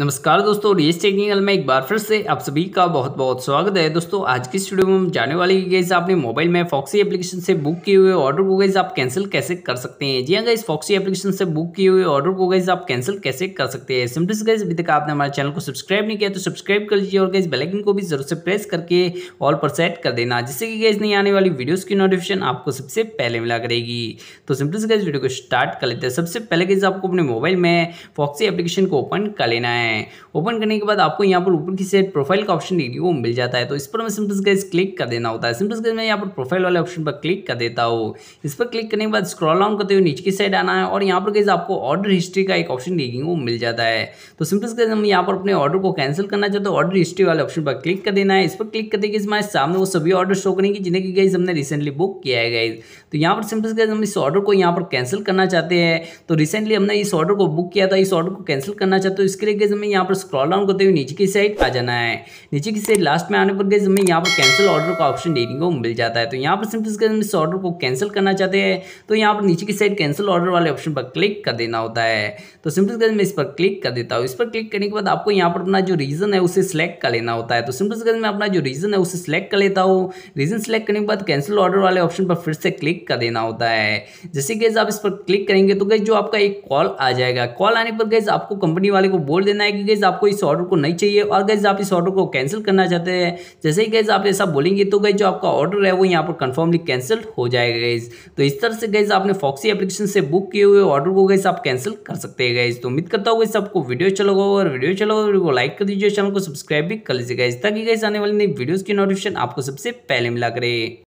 नमस्कार दोस्तों race technical में एक बार फिर से आप सभी का बहुत बहुत स्वागत है दोस्तों आज की स्टूडियो में हम जाने वाले की गैस आपने मोबाइल में फॉक्सी एप्लीकेशन से बुक किए हुए ऑर्डर को गैस आप कैंसिल कैसे कर सकते हैं जी हाँ गैस फॉक्सी एप्लीकेशन से बुक किए हुए ऑर्डर को गैस आप कैंसिल कैसे कर सकते हैं सिम्पल गैस अभी तक आपने हमारे चैनल को सब्सक्राइब नहीं किया तो सब्सक्राइब कर लीजिए और गैस बेलाइकन को भी जरूर से प्रेस करके ऑल पर सेट कर देना जिससे कि गैस नहीं आने वाली वीडियोज़ की नोटिफिकेशन आपको सबसे पहले मिला करेगी तो सिम्पल गैस वीडियो को स्टार्ट कर लेते हैं सबसे पहले गैस आपको अपने मोबाइल में फॉक्सी एप्लीकेशन को ओपन कर लेना है है ओपन करने के बाद आपको यहाँ पर ऊपर की साइड प्रोफाइल का ऑप्शन देखने को मिल जाता है तो इस पर हमें सिंपल्स गाइज क्लिक कर देना होता है सिंपल्स गाइज मैं यहाँ पर प्रोफाइल वाले ऑप्शन पर क्लिक कर देता हूँ इस पर क्लिक करने के बाद स्क्रॉल ऑन करते हुए नीचे की साइड आना है और यहाँ पर गाइज आपको ऑर्डर हिस्ट्री का एक ऑप्शन देखने को मिल जाता है तो सिंपल्स गाइज हम यहाँ पर अपने ऑर्डर को कैंसिल करना चाहते हो ऑर्डर हिस्ट्री वाले ऑप्शन पर क्लिक कर देना है इस पर क्लिक करते हमारे सामने वो सभी ऑर्डर शो करेंगे जिन्हें की गाइज हमने रिसेंटली बुक किया है गाइज तो यहाँ पर सिंपल्स गाइज हम इस ऑर्डर को यहाँ पर कैंसिल करना चाहते हैं तो रिसेंटली हमने इस ऑर्डर को बुक किया था इस ऑर्डर को कैंसिल करना चाहते हो तो इसके लिए गाइज हमें यहाँ पर स्क्रॉल डाउन करते हुए नीचे की साइड आ जाना है नीचे की साइड लास्ट में आने पर गए हमें यहाँ पर कैंसिल ऑर्डर का ऑप्शन देखने को मिल जाता है तो यहाँ पर सिंपल इसके हम इस ऑर्डर को कैंसिल करना चाहते हैं तो यहाँ पर नीचे की साइड कैंसिल ऑर्डर वाले ऑप्शन पर क्लिक कर देना होता है तो सिंपल से मैं इस पर क्लिक कर देता हूँ इस पर क्लिक करने के बाद आपको यहाँ पर अपना जो रीज़न है उसे सिलेक्ट कर लेना होता है तो सिंपल से मैं अपना जो रीज़न है उसे सिलेक्ट कर लेता हूँ रीज़न सेलेक्ट करने के बाद कैंसिल ऑर्डर वाले ऑप्शन पर फिर से क्लिक कर देना होता है जैसे गैस आप इस पर क्लिक करेंगे तो गैस जो आपका एक कॉल आ जाएगा कॉल आने पर गैस आपको कंपनी वाले को बोल देना करना है कि गैस आपको इस ऑर्डर को नहीं चाहिए और गैस आप इस ऑर्डर को कैंसिल करना चाहते हैं जैसे ही गैस आप ऐसा बोलेंगे तो गैस जो आपका ऑर्डर है वो यहाँ पर कन्फर्मली कैंसिल हो जाएगा गैस तो इस तरह से गैस आपने फॉक्सी एप्लीकेशन से बुक किए हुए ऑर्डर को गैस आप कैंसिल कर सकते हैं गैस तो उम्मीद करता हूँ गैस आपको वीडियो चला अच्छा होगा और वीडियो चला अच्छा होगा वीडियो तो को लाइक कर दीजिए चैनल को सब्सक्राइब भी कर लीजिए गैस ताकि गैस आने वाली नई वीडियोज़ की नोटिफिकेशन आपको सबसे पहले मिला करे